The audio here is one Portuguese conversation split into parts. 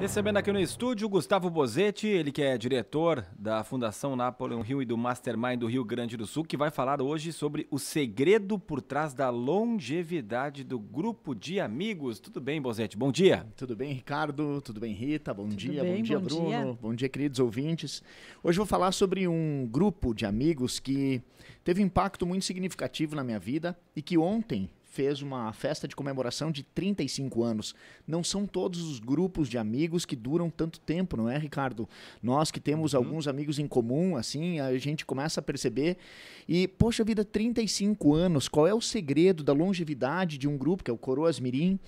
Recebendo aqui no estúdio Gustavo Bozetti, ele que é diretor da Fundação Napoleão Rio e do Mastermind do Rio Grande do Sul, que vai falar hoje sobre o segredo por trás da longevidade do grupo de amigos. Tudo bem, Bozetti? Bom dia. Tudo bem, Ricardo? Tudo bem, Rita? Bom Tudo dia, bem? bom dia, bom Bruno. Dia. Bom dia, queridos ouvintes. Hoje vou falar sobre um grupo de amigos que teve um impacto muito significativo na minha vida e que ontem fez uma festa de comemoração de 35 anos. Não são todos os grupos de amigos que duram tanto tempo, não é, Ricardo? Nós que temos uhum. alguns amigos em comum, assim, a gente começa a perceber. E, poxa vida, 35 anos, qual é o segredo da longevidade de um grupo, que é o Coroas Mirim?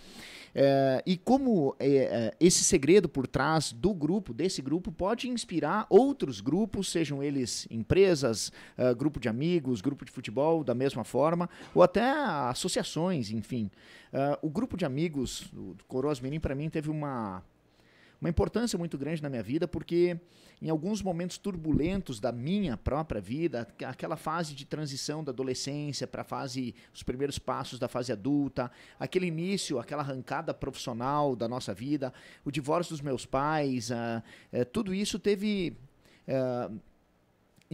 É, e como é, é esse segredo por trás do grupo, desse grupo, pode inspirar outros grupos, sejam eles empresas, é, grupo de amigos, grupo de futebol, da mesma forma, ou até associações enfim. Uh, o grupo de amigos do, do Coroas Mirim, para mim, teve uma, uma importância muito grande na minha vida, porque em alguns momentos turbulentos da minha própria vida, aquela fase de transição da adolescência para a fase, os primeiros passos da fase adulta, aquele início, aquela arrancada profissional da nossa vida, o divórcio dos meus pais, uh, uh, tudo isso teve. Uh,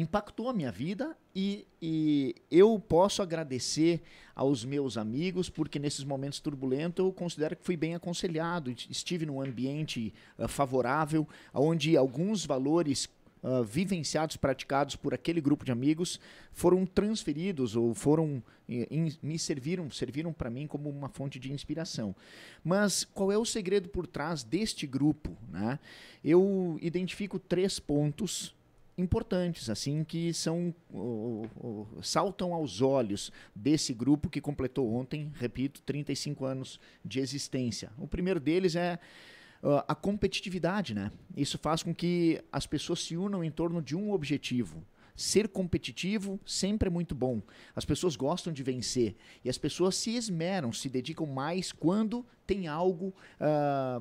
impactou a minha vida e, e, eu posso agradecer aos meus amigos, porque nesses momentos turbulentos eu considero que fui bem aconselhado, estive num ambiente uh, favorável, onde alguns valores uh, vivenciados, praticados por aquele grupo de amigos foram transferidos ou foram in, eh, me serviram, serviram para mim como uma fonte de inspiração. Mas qual é o segredo por trás deste grupo? Né? Eu identifico três pontos importantes, assim, que são saltam aos olhos desse grupo que completou ontem, repito, 35 anos de existência. O primeiro deles é ah, a competitividade, né? Isso faz com que as pessoas se unam em torno de um objetivo. Ser competitivo sempre é muito bom. As pessoas gostam de vencer e as pessoas se esmeram, se dedicam mais quando tem algo uh,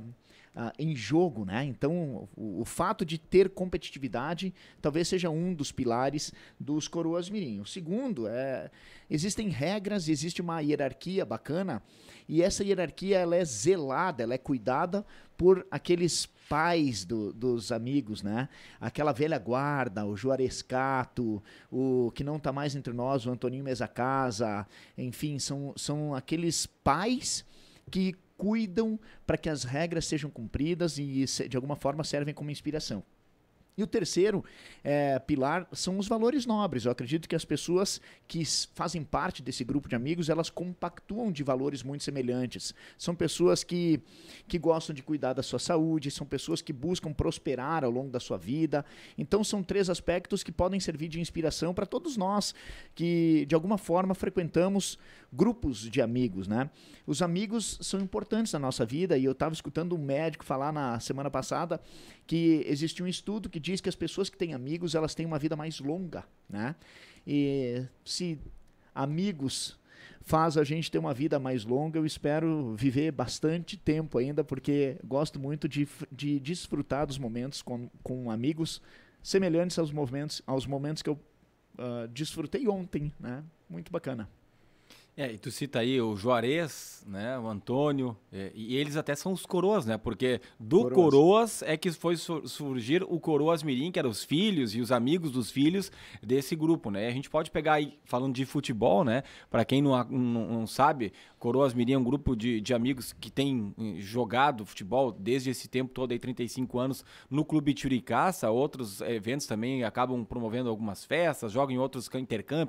uh, em jogo, né? Então, o, o, fato de ter competitividade talvez seja um dos pilares dos coroas mirim. O segundo é existem regras, existe uma hierarquia bacana e essa hierarquia ela é zelada, ela é cuidada por aqueles pais do, dos amigos, né? Aquela velha guarda, o Juarez Cato, o que não está mais entre nós, o Antoninho Mesa Casa, enfim, são, são aqueles pais que cuidam para que as regras sejam cumpridas e, de alguma forma, servem como inspiração. E o terceiro é, pilar são os valores nobres. Eu acredito que as pessoas que fazem parte desse grupo de amigos, elas compactuam de valores muito semelhantes. São pessoas que, que gostam de cuidar da sua saúde, são pessoas que buscam prosperar ao longo da sua vida. Então são três aspectos que podem servir de inspiração para todos nós que de alguma forma frequentamos grupos de amigos, né? Os amigos são importantes na nossa vida e eu estava escutando um médico falar na semana passada que existe um estudo que diz que as pessoas que têm amigos, elas têm uma vida mais longa, né? E se amigos faz a gente ter uma vida mais longa. Eu espero viver bastante tempo ainda, porque gosto muito de, de desfrutar dos momentos com, com amigos semelhantes aos, momentos aos momentos que eu uh, desfrutei ontem. Né? Muito bacana. É, e tu cita aí o Juarez, né, o Antônio, é, e eles até são os coroas, né? Porque do coroas, coroas é que foi sur surgir o Coroas Mirim, que eram os filhos e os amigos dos filhos desse grupo, né? a gente pode pegar aí, falando de futebol, né? Para quem não, não, não, sabe, Coroas Mirim é um grupo de, de amigos que tem eh, jogado futebol desde esse tempo todo, aí 35 anos, no Clube Turicaça. Outros eventos também acabam promovendo algumas festas, jogam em outros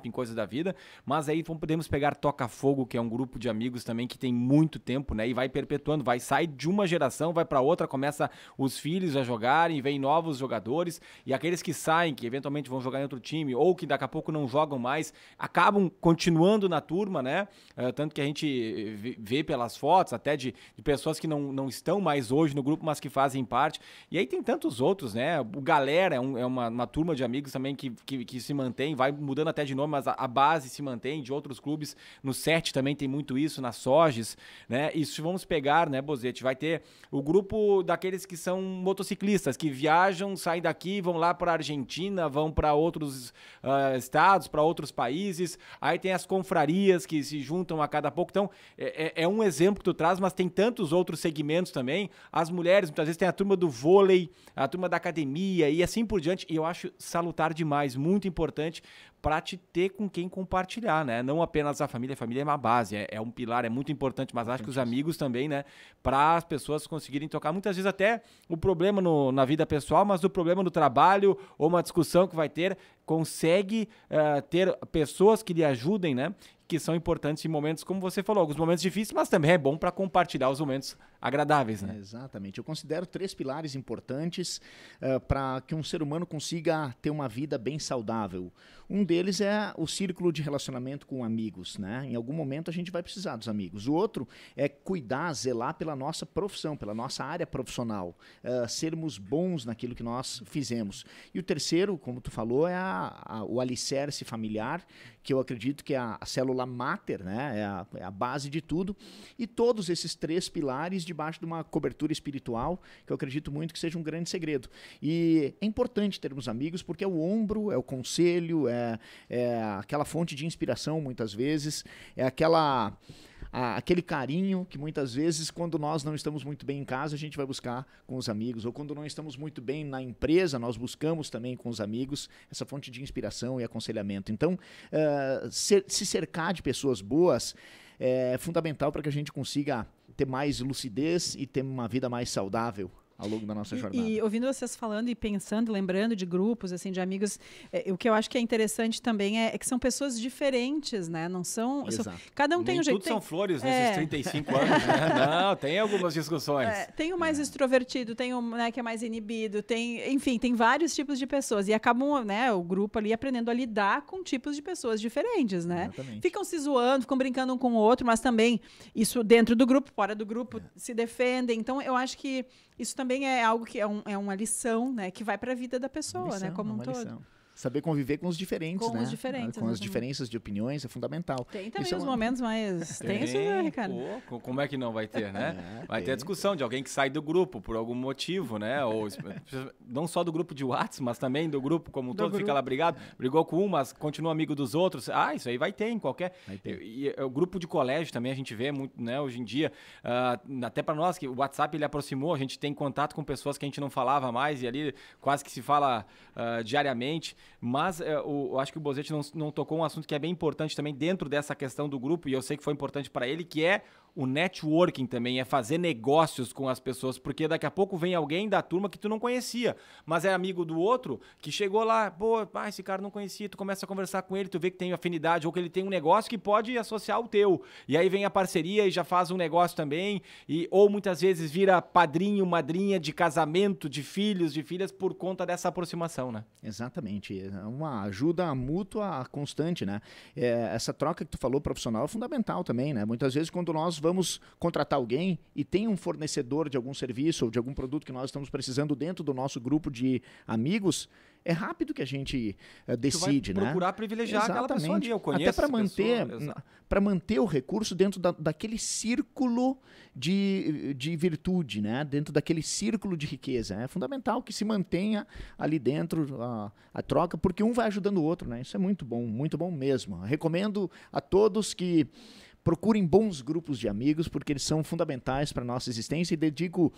em coisas da vida. Mas aí vamos, podemos pegar toque Toca Fogo, que é um grupo de amigos também que tem muito tempo, né? E vai perpetuando, vai sai de uma geração, vai para outra, começa os filhos a jogarem, vem novos jogadores e aqueles que saem, que eventualmente vão jogar em outro time ou que daqui a pouco não jogam mais, acabam continuando na turma, né? Uh, tanto que a gente vê pelas fotos até de, de pessoas que não, não estão mais hoje no grupo, mas que fazem parte. E aí tem tantos outros, né? O Galera é, um, é uma, uma, turma de amigos também que, que, que, se mantém, vai mudando até de nome, mas a, a base se mantém de outros clubes no no set também tem muito isso, na Soges, né? Isso vamos pegar, né, Bozete? Vai ter o grupo daqueles que são motociclistas, que viajam, saem daqui, vão lá para a Argentina, vão para outros uh, estados, para outros países. Aí tem as confrarias que se juntam a cada pouco. Então, é, é, é um exemplo que tu traz, mas tem tantos outros segmentos também. As mulheres, muitas vezes, tem a turma do vôlei, a turma da academia e assim por diante. E eu acho salutar demais, muito importante para te ter com quem compartilhar, né? Não apenas a família, a família é uma base, é, é um pilar, é muito importante, mas acho que os amigos também, né? Para as pessoas conseguirem tocar. Muitas vezes até o problema no, na vida pessoal, mas o problema no trabalho ou uma discussão que vai ter consegue uh, ter pessoas que lhe ajudem, né? Que são importantes em momentos, como você falou, alguns momentos difíceis, mas também é bom para compartilhar os momentos agradáveis, né? exatamente. Eu considero três pilares importantes uh, eh, para que um ser humano consiga ter uma vida bem saudável. Um deles é o círculo de relacionamento com amigos, né? Em algum momento a gente vai precisar dos amigos. O outro é cuidar, zelar pela nossa profissão, pela nossa área profissional, uh, sermos bons naquilo que nós fizemos. E o terceiro, como tu falou, é a a, o alicerce familiar, que eu acredito que é a, a célula máter, né? É a, é a, base de tudo. E todos esses três pilares debaixo de uma cobertura espiritual, que eu acredito muito que seja um grande segredo. E é importante termos amigos, porque é o ombro, é o conselho, é, é aquela fonte de inspiração muitas vezes, é aquela a, aquele carinho que muitas vezes, quando nós não estamos muito bem em casa, a gente vai buscar com os amigos, ou quando não estamos muito bem na empresa, nós buscamos também com os amigos essa fonte de inspiração e aconselhamento. Então, uh, ser, se cercar de pessoas boas eh, é fundamental para que a gente consiga ter mais lucidez e ter uma vida mais saudável ao longo da nossa jornada. E, e ouvindo vocês falando e pensando, lembrando de grupos, assim, de amigos, é, o que eu acho que é interessante também é, é que são pessoas diferentes, né? Não são. Exato. são cada um Nem tem um jeito. Tudo tem, são flores é. nesses 35 anos, né? Não, tem algumas discussões. É, tem o mais extrovertido, tem o né, que é mais inibido, tem. Enfim, tem vários tipos de pessoas. E acabam, né, o grupo ali aprendendo a lidar com tipos de pessoas diferentes, né? Exatamente. Ficam se zoando, ficam brincando um com o outro, mas também isso dentro do grupo, fora do grupo, é. se defendem. Então, eu acho que isso também também é algo que é, um, é uma lição, né? Que vai para a vida da pessoa, né, lição, né? Como um todo. Lição saber conviver com os diferentes, com né? Os diferentes, com as diferenças de opiniões é fundamental. Tem também Isso é os é uma... momentos mais tensos, né, Ricardo? Pô, como é que não vai ter, né? É, vai tem. ter a discussão de alguém que sai do grupo por algum motivo, né? Ou não só do grupo de WhatsApp, mas também do grupo como um todo, grupo. fica lá brigado, brigou com um, mas continua amigo dos outros. Ah, isso aí vai ter em qualquer. E, é, o grupo de colégio também a gente vê muito, né? Hoje em dia, uh, até para nós que o WhatsApp ele aproximou, a gente tem contato com pessoas que a gente não falava mais e ali quase que se fala uh, diariamente. Mas é, eu, acho que o Bozetti não, não tocou um assunto que é bem importante também dentro dessa questão do grupo, e eu sei que foi importante para ele, que é o networking também, é fazer negócios com as pessoas, porque daqui a pouco vem alguém da turma que tu não conhecia, mas é amigo do outro que chegou lá, pô, ah, esse cara não conhecia, tu começa a conversar com ele, tu vê que tem afinidade ou que ele tem um negócio que pode associar o teu. E aí vem a parceria e já faz um negócio também, e ou muitas vezes vira padrinho, madrinha de casamento, de filhos, de filhas por conta dessa aproximação, né? Exatamente, é uma ajuda mútua constante, né? É, essa troca que tu falou profissional é fundamental também, né? Muitas vezes quando nós vamos vamos contratar alguém e tem um fornecedor de algum serviço ou de algum produto que nós estamos precisando dentro do nosso grupo de amigos, é rápido que a gente eh, decide, né? Procurar privilegiar Exatamente. aquela pessoa ali, eu conheço. Até para manter, para manter o recurso dentro da, daquele círculo de, de virtude, né? Dentro daquele círculo de riqueza. É fundamental que se mantenha ali dentro a, a troca, porque um vai ajudando o outro, né? Isso é muito bom, muito bom mesmo. Recomendo a todos que procurem bons grupos de amigos, porque eles são fundamentais para a nossa existência. E dedico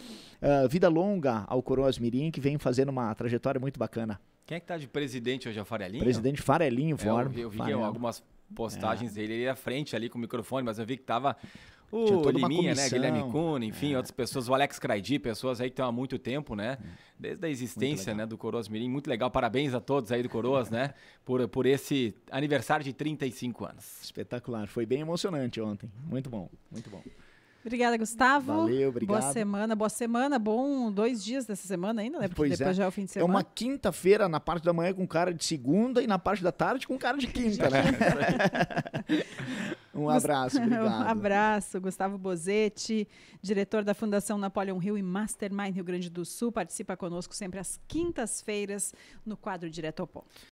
uh, vida longa ao Coroas Mirim, que vem fazendo uma trajetória muito bacana. Quem é que está de presidente hoje? É Farelinho? Presidente Farelinho, é, forma. Eu, eu vi algumas postagens é. dele, ele à frente ali com o microfone, mas eu vi que estava o Liminha, né? Guilherme Cunha, enfim, é. outras pessoas, o Alex Craidi, pessoas aí que estão há muito tempo, né? Hum. Desde a existência né, do Coroas Mirim. Muito legal, parabéns a todos aí do Coroas, né? Por, por esse aniversário de 35 anos. Espetacular, foi bem emocionante ontem. Muito bom, muito bom. Obrigada, Gustavo. Valeu, obrigado. Boa semana, boa semana, bom dois dias dessa semana ainda, né? Porque pois depois é. já é o fim de semana. É uma quinta-feira na parte da manhã com cara de segunda e na parte da tarde com cara de quinta, né? Um abraço, obrigado. um abraço, Gustavo Bozetti, diretor da Fundação Napoleão Rio e Mastermind Rio Grande do Sul, participa conosco sempre às quintas-feiras no quadro Direto ao Ponto.